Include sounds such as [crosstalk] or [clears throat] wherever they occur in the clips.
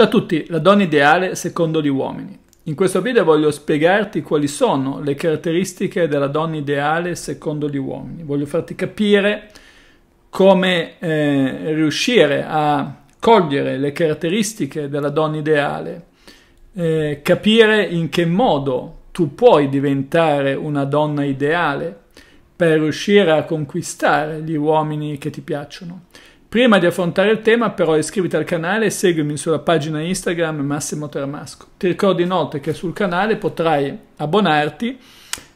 Ciao a tutti, la donna ideale secondo gli uomini. In questo video voglio spiegarti quali sono le caratteristiche della donna ideale secondo gli uomini. Voglio farti capire come eh, riuscire a cogliere le caratteristiche della donna ideale, eh, capire in che modo tu puoi diventare una donna ideale per riuscire a conquistare gli uomini che ti piacciono. Prima di affrontare il tema però iscriviti al canale e seguimi sulla pagina Instagram Massimo Termasco. Ti ricordo inoltre che sul canale potrai abbonarti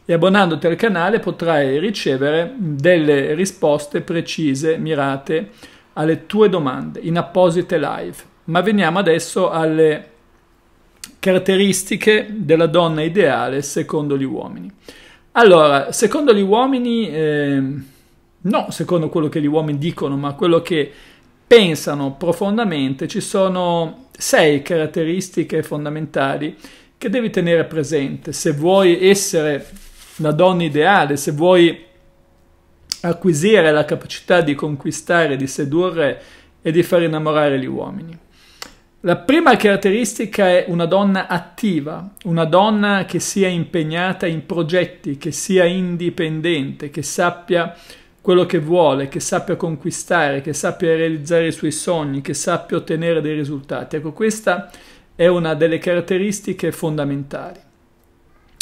e abbonandoti al canale potrai ricevere delle risposte precise, mirate alle tue domande in apposite live. Ma veniamo adesso alle caratteristiche della donna ideale secondo gli uomini. Allora, secondo gli uomini... Eh, non secondo quello che gli uomini dicono, ma quello che pensano profondamente, ci sono sei caratteristiche fondamentali che devi tenere presente se vuoi essere la donna ideale, se vuoi acquisire la capacità di conquistare, di sedurre e di far innamorare gli uomini. La prima caratteristica è una donna attiva, una donna che sia impegnata in progetti, che sia indipendente, che sappia quello che vuole, che sappia conquistare, che sappia realizzare i suoi sogni, che sappia ottenere dei risultati. Ecco, questa è una delle caratteristiche fondamentali.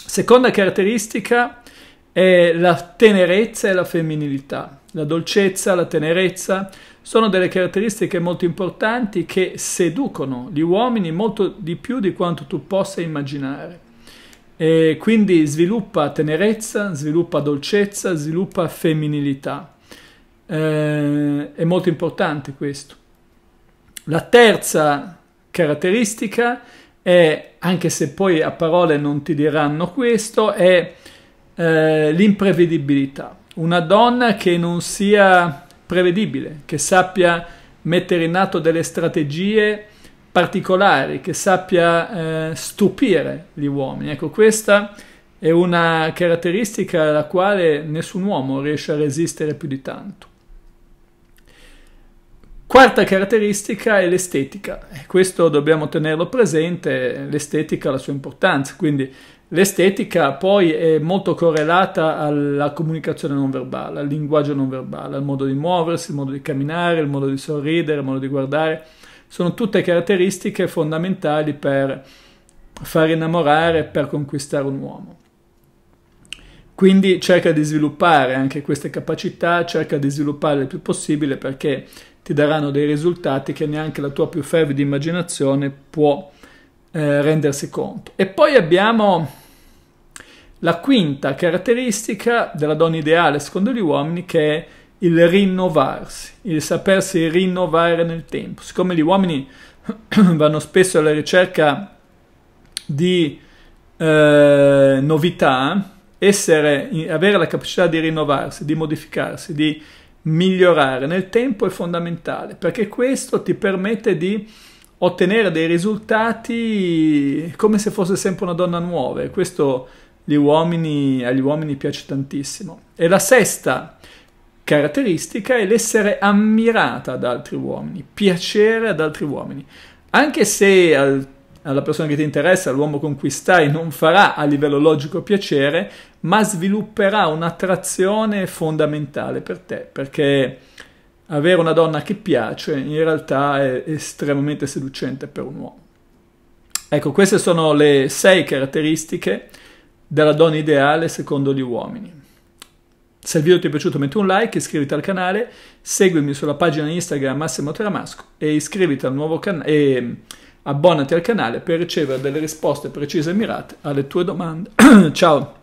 Seconda caratteristica è la tenerezza e la femminilità. La dolcezza, la tenerezza sono delle caratteristiche molto importanti che seducono gli uomini molto di più di quanto tu possa immaginare. E quindi sviluppa tenerezza, sviluppa dolcezza, sviluppa femminilità. Eh, è molto importante questo. La terza caratteristica è, anche se poi a parole non ti diranno questo, è eh, l'imprevedibilità. Una donna che non sia prevedibile, che sappia mettere in atto delle strategie particolari, che sappia eh, stupire gli uomini. Ecco, questa è una caratteristica alla quale nessun uomo riesce a resistere più di tanto. Quarta caratteristica è l'estetica, questo dobbiamo tenerlo presente, l'estetica ha la sua importanza, quindi l'estetica poi è molto correlata alla comunicazione non verbale, al linguaggio non verbale, al modo di muoversi, al modo di camminare, al modo di sorridere, al modo di guardare, sono tutte caratteristiche fondamentali per far innamorare, per conquistare un uomo. Quindi cerca di sviluppare anche queste capacità, cerca di svilupparle il più possibile perché ti daranno dei risultati che neanche la tua più fervida immaginazione può eh, rendersi conto. E poi abbiamo la quinta caratteristica della donna ideale secondo gli uomini che è il rinnovarsi, il sapersi rinnovare nel tempo. Siccome gli uomini [clears throat] vanno spesso alla ricerca di eh, novità, essere, avere la capacità di rinnovarsi, di modificarsi, di migliorare nel tempo è fondamentale perché questo ti permette di ottenere dei risultati come se fosse sempre una donna nuova e questo uomini, agli uomini piace tantissimo. E la sesta caratteristica è l'essere ammirata da altri uomini, piacere ad altri uomini. Anche se al, alla persona che ti interessa, all'uomo con cui stai, non farà a livello logico piacere, ma svilupperà un'attrazione fondamentale per te, perché avere una donna che piace in realtà è estremamente seducente per un uomo. Ecco, queste sono le sei caratteristiche della donna ideale secondo gli uomini. Se il video ti è piaciuto metti un like, iscriviti al canale, seguimi sulla pagina Instagram Massimo Teramasco e iscriviti al nuovo canale e mm, abbonati al canale per ricevere delle risposte precise e mirate alle tue domande. [clears throat] Ciao!